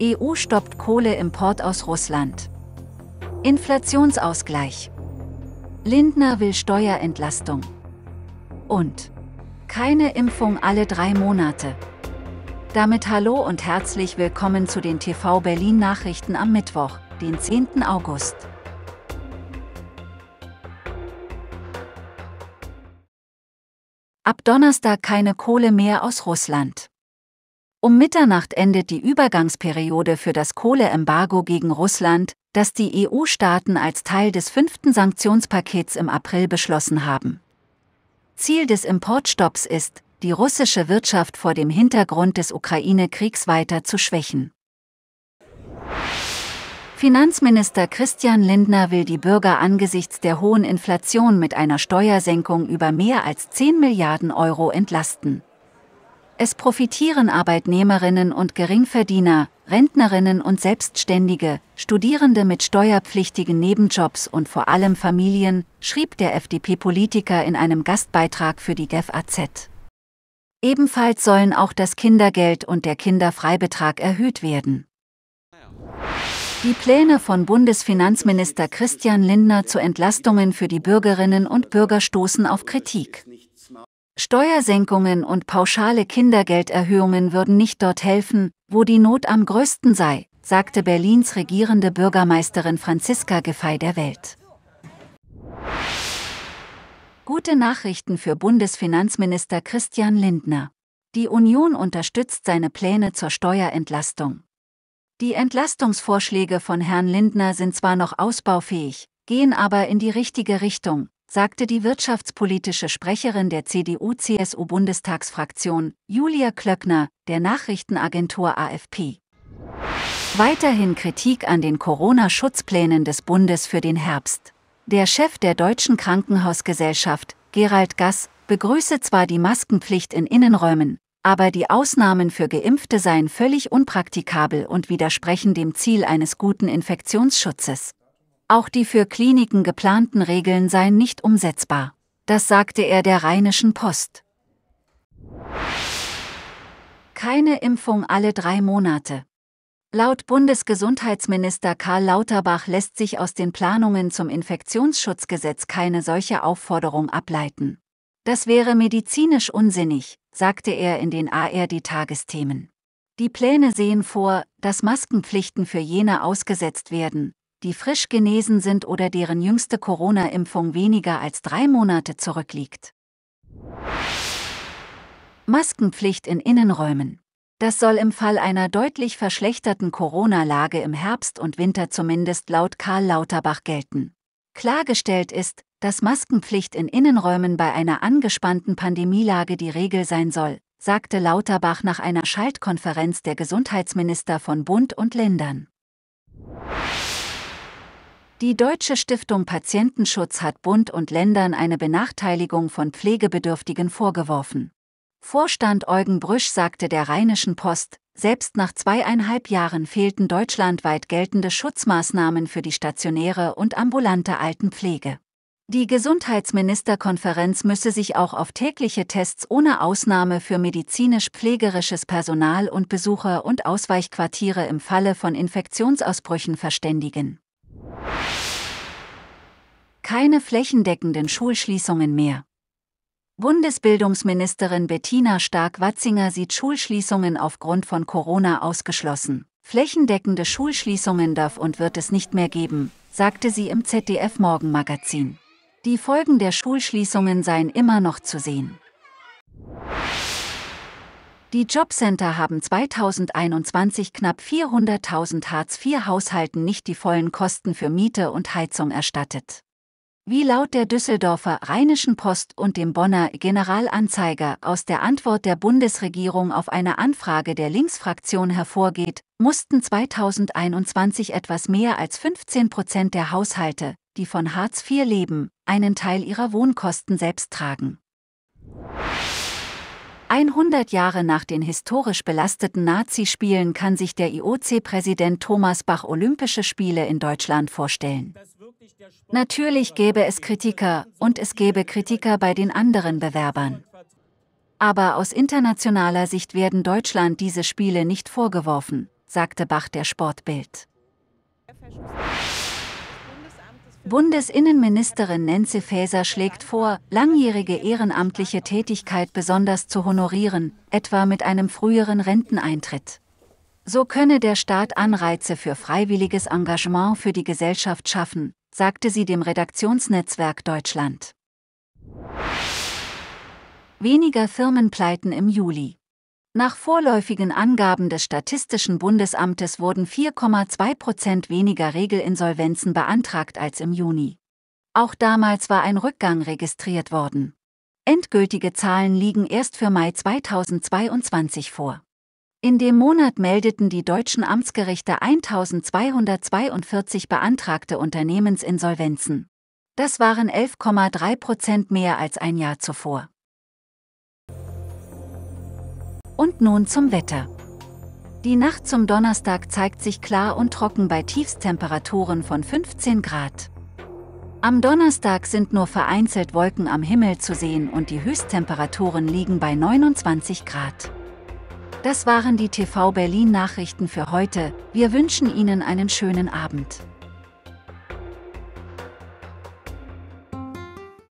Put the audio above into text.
EU stoppt Kohleimport aus Russland. Inflationsausgleich. Lindner will Steuerentlastung. Und keine Impfung alle drei Monate. Damit hallo und herzlich willkommen zu den TV Berlin Nachrichten am Mittwoch, den 10. August. Ab Donnerstag keine Kohle mehr aus Russland. Um Mitternacht endet die Übergangsperiode für das Kohleembargo gegen Russland, das die EU-Staaten als Teil des fünften Sanktionspakets im April beschlossen haben. Ziel des Importstopps ist, die russische Wirtschaft vor dem Hintergrund des Ukraine-Kriegs weiter zu schwächen. Finanzminister Christian Lindner will die Bürger angesichts der hohen Inflation mit einer Steuersenkung über mehr als 10 Milliarden Euro entlasten. Es profitieren Arbeitnehmerinnen und Geringverdiener, Rentnerinnen und Selbstständige, Studierende mit steuerpflichtigen Nebenjobs und vor allem Familien, schrieb der FDP-Politiker in einem Gastbeitrag für die GEF-AZ. Ebenfalls sollen auch das Kindergeld und der Kinderfreibetrag erhöht werden. Die Pläne von Bundesfinanzminister Christian Lindner zu Entlastungen für die Bürgerinnen und Bürger stoßen auf Kritik. Steuersenkungen und pauschale Kindergelderhöhungen würden nicht dort helfen, wo die Not am größten sei, sagte Berlins regierende Bürgermeisterin Franziska Gefei der Welt. Gute Nachrichten für Bundesfinanzminister Christian Lindner. Die Union unterstützt seine Pläne zur Steuerentlastung. Die Entlastungsvorschläge von Herrn Lindner sind zwar noch ausbaufähig, gehen aber in die richtige Richtung, sagte die wirtschaftspolitische Sprecherin der CDU-CSU-Bundestagsfraktion, Julia Klöckner, der Nachrichtenagentur AFP. Weiterhin Kritik an den Corona-Schutzplänen des Bundes für den Herbst. Der Chef der Deutschen Krankenhausgesellschaft, Gerald Gass, begrüße zwar die Maskenpflicht in Innenräumen, aber die Ausnahmen für Geimpfte seien völlig unpraktikabel und widersprechen dem Ziel eines guten Infektionsschutzes. Auch die für Kliniken geplanten Regeln seien nicht umsetzbar. Das sagte er der Rheinischen Post. Keine Impfung alle drei Monate. Laut Bundesgesundheitsminister Karl Lauterbach lässt sich aus den Planungen zum Infektionsschutzgesetz keine solche Aufforderung ableiten. Das wäre medizinisch unsinnig, sagte er in den ARD-Tagesthemen. Die Pläne sehen vor, dass Maskenpflichten für jene ausgesetzt werden, die frisch genesen sind oder deren jüngste Corona-Impfung weniger als drei Monate zurückliegt. Maskenpflicht in Innenräumen. Das soll im Fall einer deutlich verschlechterten Corona-Lage im Herbst und Winter zumindest laut Karl Lauterbach gelten. Klargestellt ist, dass Maskenpflicht in Innenräumen bei einer angespannten Pandemielage die Regel sein soll, sagte Lauterbach nach einer Schaltkonferenz der Gesundheitsminister von Bund und Ländern. Die Deutsche Stiftung Patientenschutz hat Bund und Ländern eine Benachteiligung von Pflegebedürftigen vorgeworfen. Vorstand Eugen Brüsch sagte der Rheinischen Post, selbst nach zweieinhalb Jahren fehlten deutschlandweit geltende Schutzmaßnahmen für die stationäre und ambulante Altenpflege. Die Gesundheitsministerkonferenz müsse sich auch auf tägliche Tests ohne Ausnahme für medizinisch-pflegerisches Personal und Besucher und Ausweichquartiere im Falle von Infektionsausbrüchen verständigen keine flächendeckenden Schulschließungen mehr. Bundesbildungsministerin Bettina Stark-Watzinger sieht Schulschließungen aufgrund von Corona ausgeschlossen. Flächendeckende Schulschließungen darf und wird es nicht mehr geben, sagte sie im ZDF Morgenmagazin. Die Folgen der Schulschließungen seien immer noch zu sehen. Die Jobcenter haben 2021 knapp 400.000 Hartz-IV-Haushalten nicht die vollen Kosten für Miete und Heizung erstattet wie laut der Düsseldorfer Rheinischen Post und dem Bonner Generalanzeiger aus der Antwort der Bundesregierung auf eine Anfrage der Linksfraktion hervorgeht, mussten 2021 etwas mehr als 15 Prozent der Haushalte, die von Hartz IV leben, einen Teil ihrer Wohnkosten selbst tragen. 100 Jahre nach den historisch belasteten Nazi-Spielen kann sich der IOC-Präsident Thomas Bach Olympische Spiele in Deutschland vorstellen. Natürlich gäbe es Kritiker und es gäbe Kritiker bei den anderen Bewerbern. Aber aus internationaler Sicht werden Deutschland diese Spiele nicht vorgeworfen, sagte Bach der Sportbild. Bundesinnenministerin Nancy Faeser schlägt vor, langjährige ehrenamtliche Tätigkeit besonders zu honorieren, etwa mit einem früheren Renteneintritt. So könne der Staat Anreize für freiwilliges Engagement für die Gesellschaft schaffen, sagte sie dem Redaktionsnetzwerk Deutschland. Weniger Firmenpleiten im Juli. Nach vorläufigen Angaben des Statistischen Bundesamtes wurden 4,2 Prozent weniger Regelinsolvenzen beantragt als im Juni. Auch damals war ein Rückgang registriert worden. Endgültige Zahlen liegen erst für Mai 2022 vor. In dem Monat meldeten die deutschen Amtsgerichte 1242 beantragte Unternehmensinsolvenzen. Das waren 11,3 Prozent mehr als ein Jahr zuvor. Und nun zum Wetter. Die Nacht zum Donnerstag zeigt sich klar und trocken bei Tiefstemperaturen von 15 Grad. Am Donnerstag sind nur vereinzelt Wolken am Himmel zu sehen und die Höchsttemperaturen liegen bei 29 Grad. Das waren die TV Berlin Nachrichten für heute. Wir wünschen Ihnen einen schönen Abend.